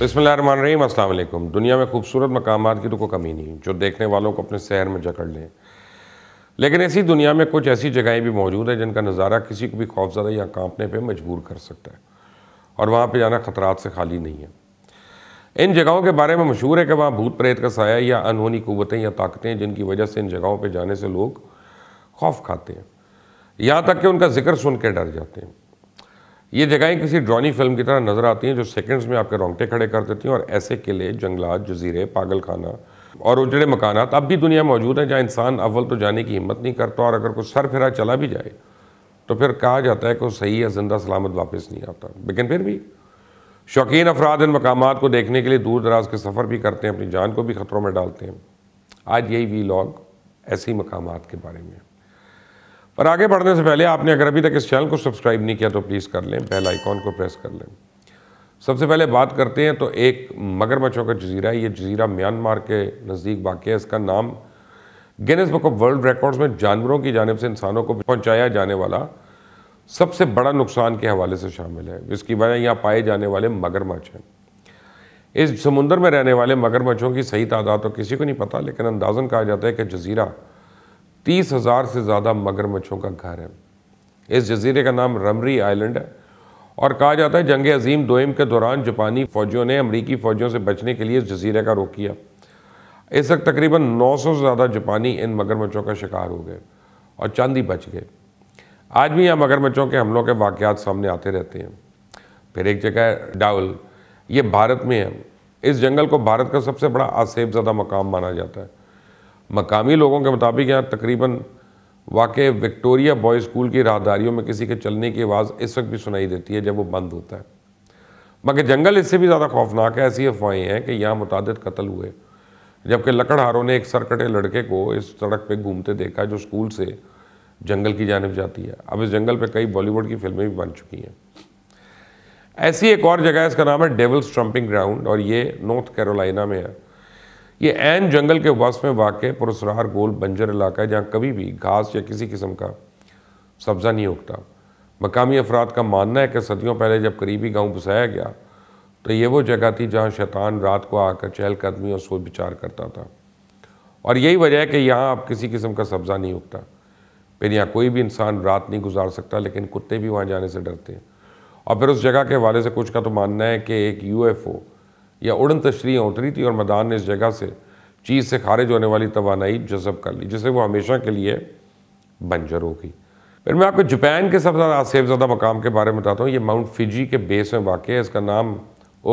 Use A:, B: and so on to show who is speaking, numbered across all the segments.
A: बसमीम अल्लाम दुनिया में खूबसूरत मकाम की तो कोई कमी नहीं जो देखने वालों को अपने शहर में जकड़ लें लेकिन ऐसी दुनिया में कुछ ऐसी जगहें भी मौजूद हैं जिनका नज़ारा किसी को भी खौफजदा या कांपने पर मजबूर कर सकता है और वहाँ पर जाना ख़तरात से खाली नहीं है इन जगहों के बारे में मशहूर है कि वहाँ भूत प्रेत का साया या अनहोनी कुतें या ताकतें जिनकी वजह से इन जगहों पर जाने से लोग खौफ खाते हैं यहाँ तक कि उनका जिक्र सुन के डर जाते हैं ये जगहें किसी ड्रॉनी फिल्म की तरह नज़र आती हैं जो सेकंड्स में आपके रोंगटे खड़े कर देती हैं और ऐसे किले जंगलात जजीरे पागलखाना और उजड़े मकान अब भी दुनिया मौजूद हैं जहाँ इंसान अव्वल तो जाने की हिम्मत नहीं करता और अगर कोई सर फिरा चला भी जाए तो फिर कहा जाता है कि वो सही या जिंदा सलामत वापस नहीं आता लेकिन फिर भी शौकीन अफराद इन मकाम को देखने के लिए दूर दराज के सफ़र भी करते हैं अपनी जान को भी ख़तरों में डालते हैं आज यही वी लॉग ऐसे ही मकाम के बारे में और आगे बढ़ने से पहले आपने अगर अभी तक इस चैनल को सब्सक्राइब नहीं किया तो प्लीज़ कर लें बेल आइकॉन को प्रेस कर लें सबसे पहले बात करते हैं तो एक मगरमच्छों का जजीरा है ये जजीरा म्यांमार के नज़दीक वाक़ है इसका नाम Guinness book of world records में जानवरों की जानब से इंसानों को पहुँचाया जाने वाला सबसे बड़ा नुकसान के हवाले से शामिल है जिसकी वजह यहाँ पाए जाने वाले मगरमच्छ हैं इस समुंदर में रहने वाले मगरमच्छों की सही तादाद तो किसी को नहीं पता लेकिन अंदाजन कहा जाता है कि जजीरा तीस हज़ार से ज़्यादा मगरमच्छों का घर है इस जजीरे का नाम रमरी आइलैंड है और कहा जाता है जंग अजीम दोम के दौरान जापानी फ़ौजियों ने अमरीकी फ़ौजियों से बचने के लिए इस जजीरे का रुख किया इस वक्त तकरीबन 900 से ज़्यादा जापानी इन मगरमच्छों का शिकार हो गए और चंद ही बच गए आज भी यहाँ मगरमच्छों के हमलों के वाक़ात सामने आते रहते हैं फिर एक जगह है डाउल ये भारत में है इस जंगल को भारत का सबसे बड़ा आसेब ज़्यादा मकाम माना जाता है मकामी लोगों के मुताबिक यहाँ तकरीबन वाकई विक्टोरिया बॉय स्कूल की राहदारियों में किसी के चलने की आवाज़ इस वक्त भी सुनाई देती है जब वो बंद होता है मगर जंगल इससे भी ज़्यादा खौफनाक है ऐसी अफवाहें हैं कि यहाँ मुतद कत्ल हुए जबकि लकड़हारों ने एक सरकटे लड़के को इस सड़क पर घूमते देखा जो स्कूल से जंगल की जानब जाती है अब इस जंगल पर कई बॉलीवुड की फिल्में भी बन चुकी हैं ऐसी एक और जगह है इसका नाम है डेवल्स ट्रम्पिंग ग्राउंड और ये नॉर्थ कैरोलिना में है ये एन जंगल के वस में वाक़ पुरसरार गोल बंजर इलाका है जहाँ कभी भी घास या किसी किस्म का सब्ज़ा नहीं उगता मकामी अफराद का मानना है कि सदियों पहले जब करीबी गांव बसाया गया तो ये वो जगह थी जहाँ शैतान रात को आकर चहलकदमी और सोच विचार करता था और यही वजह है कि यहाँ अब किसी किस्म का सब्ज़ा नहीं उगता फिर यहाँ कोई भी इंसान रात नहीं गुजार सकता लेकिन कुत्ते भी वहाँ जाने से डरते हैं और फिर उस जगह के हवाले से कुछ का तो मानना है कि एक ओ या उड़न तशरी उतरी थी और मैदान ने इस जगह से चीज़ से खारिज होने वाली तोानाई जजब कर ली जिससे वो हमेशा के लिए बंजर हो गई फिर मैं आपको जापान के सबसे ज़्यादा सेफज़दा मकाम के बारे में बताता हूँ ये माउंट फिजी के बेस में वाक़ है इसका नाम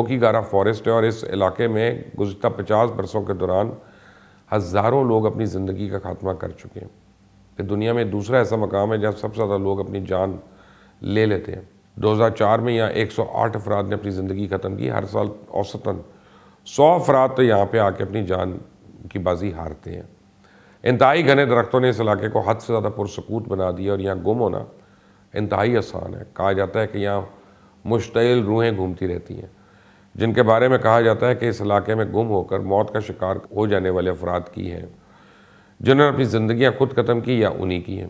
A: ओकीगारा फॉरेस्ट है और इस इलाके में गुजत पचास बरसों के दौरान हज़ारों लोग अपनी ज़िंदगी का खात्मा कर चुके हैं फिर दुनिया में दूसरा ऐसा मकाम है जहाँ सबसे ज़्यादा लोग अपनी जान ले लेते हैं 2004 में यहाँ 108 अफराद ने अपनी ज़िंदगी ख़त्म की हर साल औसतन 100 अफराद तो यहाँ पे आके अपनी जान की बाजी हारते हैं इंतहाई घने दरख्तों ने इस इलाके को हद से ज़्यादा पुरसकूत बना दिया और यहाँ गुम होना इंतहाई आसान है कहा जाता है कि यहाँ मुश्तल रूहें घूमती रहती हैं जिनके बारे में कहा जाता है कि इस इलाके में गुम होकर मौत का शिकार हो जाने वाले अफराद की हैं जिन्होंने अपनी ज़िंदियाँ खुद ख़त्म की या उन्हीं की हैं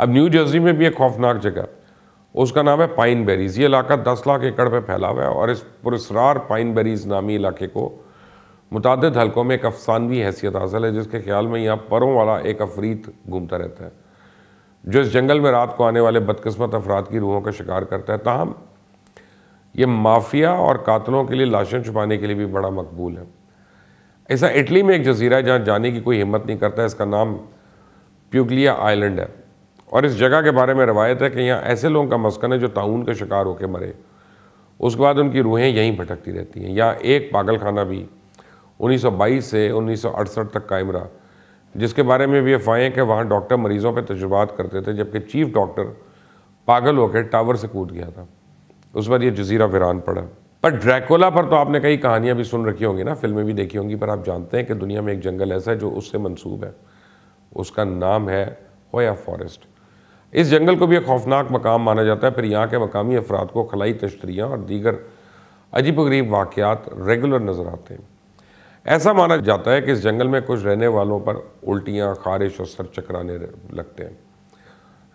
A: अब न्यू जर्सी में भी एक खौफनाक जगह उसका नाम है पाइन बेरीज ये इलाका दस लाख एकड़ पे फैला हुआ है और इस पुरसरार पाइन बेरीज नामी इलाके को मुतद हल्कों में एक अफसानवी हैसियत हासिल है जिसके ख्याल में यहाँ परों वाला एक अफरीत घूमता रहता है जो इस जंगल में रात को आने वाले बदकस्मत अफराद की रूहों का शिकार करता है ताहम ये माफिया और कातलों के लिए लाशें छुपाने के लिए भी बड़ा मकबूल है ऐसा इटली में एक जजीरा है जहाँ जाने की कोई हिम्मत नहीं करता इसका नाम प्यूगलिया आइलैंड है और इस जगह के बारे में रवायत है कि यहाँ ऐसे लोगों का मस्कन है जो ताउन के शिकार होकर मरे उसके बाद उनकी रूहें यहीं भटकती रहती हैं यहाँ एक पागल खाना भी 1922 से 1968 तक कायम रहा जिसके बारे में भी अफवाहें कि वहाँ डॉक्टर मरीज़ों पर तजुर्बात करते थे जबकि चीफ डॉक्टर पागल होकर टावर से कूद गया था उस पर यह जजीरा वीरान पड़ा पर ड्रैकोला पर तो आपने कई कहानियाँ भी सुन रखी होंगी ना फिल्में भी देखी होंगी पर आप जानते हैं कि दुनिया में एक जंगल ऐसा है जो उससे मनसूब है उसका नाम है होया फॉरेस्ट इस जंगल को भी एक खौफनाक मकाम माना जाता है फिर यहाँ के मकामी अफराद को खलाई तश्तरियाँ और दीगर अजीब गरीब वाक़ात रेगुलर नज़र आते हैं ऐसा माना जाता है कि इस जंगल में कुछ रहने वालों पर उल्टियाँ खारिश और सर चकराने लगते हैं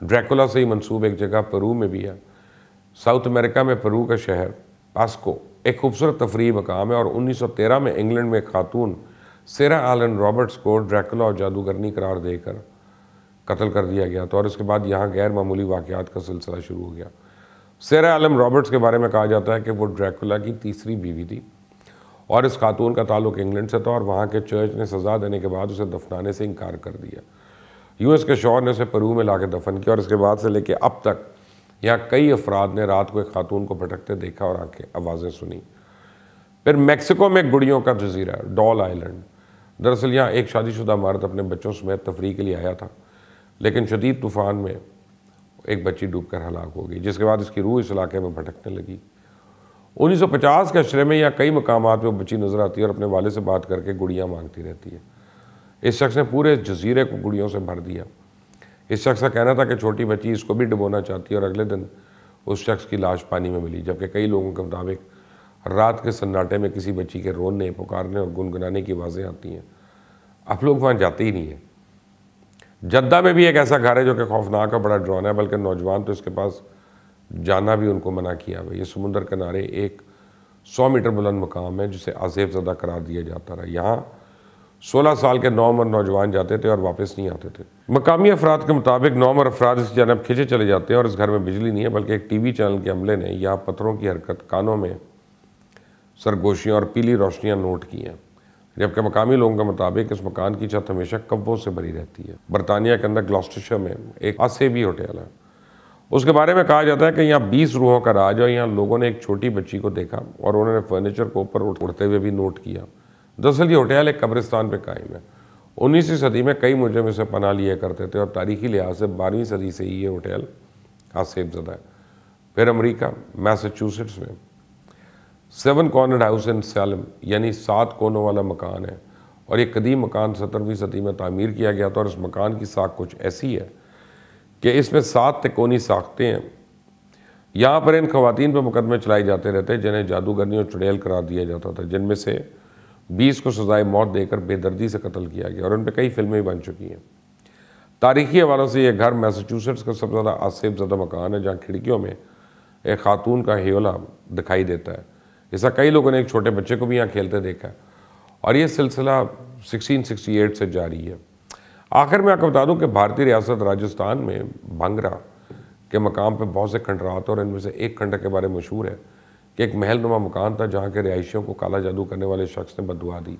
A: ड्रैकुला से ही मनसूब एक जगह परू में भी है साउथ अमेरिका में परू का शहर पास्को एक खूबसूरत तफरी मकाम है और 1913 में इंग्लैंड में खातून सेरा आलन रॉबर्ट्स को ड्रैकुला और जादूगरनी करार देकर कत्ल कर दिया गया था और इसके बाद यहाँ गैर मामूली वाक़ात का सिलसिला शुरू हो गया सरा आलम रॉबर्ट्स के बारे में कहा जाता है कि वो ड्रैकुला की तीसरी बीवी थी और इस खातून का ताल्लुक इंग्लैंड से था और वहाँ के चर्च ने सज़ा देने के बाद उसे दफनाने से इनकार कर दिया यूएस के शोर ने उसे परू में ला के दफन किया और इसके बाद से लेके अब तक यहाँ कई अफराद ने रात को एक खातून को भटकते देखा और आके आवाज़ें सुनी फिर मैक्सिको में गुड़ियों का जजीरा डॉल आइलैंड दरअसल यहाँ एक शादीशुदा मर्द अपने बच्चों समेत तफरी के लिए आया था लेकिन शदीद तूफ़ान में एक बच्ची डूबकर हलाक हो गई जिसके बाद इसकी रूह इस इलाके में भटकने लगी 1950 के अशरे में या कई मकाम पर बच्ची नज़र आती है और अपने वाले से बात करके गुड़ियाँ मांगती रहती है इस शख्स ने पूरे जजीरे को गुड़ियों से भर दिया इस शख्स का कहना था कि छोटी बच्ची इसको भी डुबोना चाहती है और अगले दिन उस शख्स की लाश पानी में मिली जबकि कई लोगों के मुताबिक रात के सन्नाटे में किसी बच्ची के रोने पुकारने और गुनगुनाने की आवाज़ें आती हैं आप लोग वहाँ जाते ही नहीं हैं जद्दा में भी एक ऐसा घर है जो कि खौफनाक और बड़ा ड्रॉन है बल्कि नौजवान तो इसके पास जाना भी उनको मना किया हुआ ये समुंदर किनारे एक सौ मीटर बुलंद मकाम है जिसे आजेफ ज़दा करार दिया जाता रहा यहाँ सोलह साल के नौ उम्र नौजवान जाते थे और वापस नहीं आते थे मकामी अफराद के मुताबिक नौ उम्र अफराद इस जानब खिंचे चले जाते हैं और इस घर में बिजली नहीं है बल्कि एक टी वी चैनल के हमले ने यहाँ पत्थरों की हरकत कानों में सरगोशियाँ और पीली रोशनियाँ नोट की हैं जबकि मकामी लोगों के मुताबिक इस मकान की छत हमेशा कब्बों से भरी रहती है बरतानिया के अंदर ग्लास्टिशर में एक आसेबी होटल है उसके बारे में कहा जाता है कि यहाँ बीस रूहों का राज है यहाँ लोगों ने एक छोटी बच्ची को देखा और उन्होंने फर्नीचर को ऊपर उड़ते हुए भी नोट किया दरअसल ये होटल एक कब्रिस्तान पर कायम है उन्नीसवीं सदी में कई में इसे पना लिया करते थे और तारीखी लिहाज से बारहवीं सदी से ही ये होटल आसेब ज़दा है फिर अमेरिका मैसाचुसेट्स में seven corner house in Salem यानी सात कोनों वाला मकान है और ये कदीम मकान सत्रहवीं सदी में तामीर किया गया था और इस मकान की साख कुछ ऐसी है कि इसमें सात तिकोनी साखते हैं यहाँ पर इन खुतिन पर मुकदमे चलाए जाते रहते हैं जिन्हें जादूगरनी और चुड़ैल करार दिया जाता था जिनमें से बीस को सजाए मौत देकर बेदर्दी से कत्ल किया गया और उन पर कई फिल्में भी बन चुकी हैं तारीखी हवालों से यह घर मैसाचूसट्स का सबसे ज़्यादा आसेब ज़्यादा मकान है जहाँ खिड़कियों में एक खातून का हेवला दिखाई देता है ऐसा कई लोगों ने एक छोटे बच्चे को भी यहाँ खेलते देखा है और ये सिलसिला 1668 से जारी है आखिर मैं आपको बता दूँ कि भारतीय रियासत राजस्थान में भंगरा के मकाम पर बहुत से खंडरात और इनमें से एक खंडर के बारे में मशहूर है कि एक महल नुमा मकान था जहाँ के रिहायशियों को काला जादू करने वाले शख्स ने बदवा दी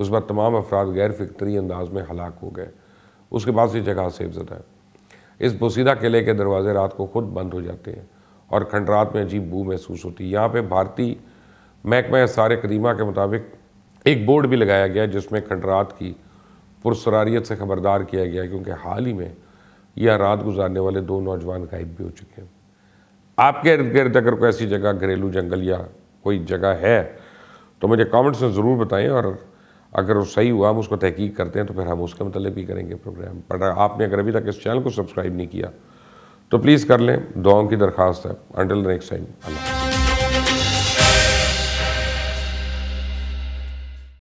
A: उस पर तमाम अफराद गैर फिक्री अंदाज में हलाक हो गए उसके बाद से जगह सेफजदा है इस बसीदा किले के दरवाजे रात को खुद बंद हो जाते हैं और खंडरात में अजीब बू महसूस होती है यहाँ पर भारतीय महकमा सारे कदीमा के मुताबिक एक बोर्ड भी लगाया गया जिसमें खंडरात की पुरसरारियत से खबरदार किया गया क्योंकि हाल ही में यह रात गुजारने वाले दो नौजवान गायब भी हो चुके हैं आपके इर्द गिर्द अगर कोई ऐसी जगह घरेलू जंगल या कोई जगह है तो मुझे कमेंट्स में ज़रूर बताएं और अगर वो सही हुआ हम उसको तहकीक करते हैं तो फिर हम उसके मतलब भी करेंगे प्रोग्राम पर आपने अगर अभी तक इस चैनल को सब्सक्राइब नहीं किया तो प्लीज़ कर लें दुआओं की दरख्वास्त है अंडल नेक्स्ट टाइम अल्लाह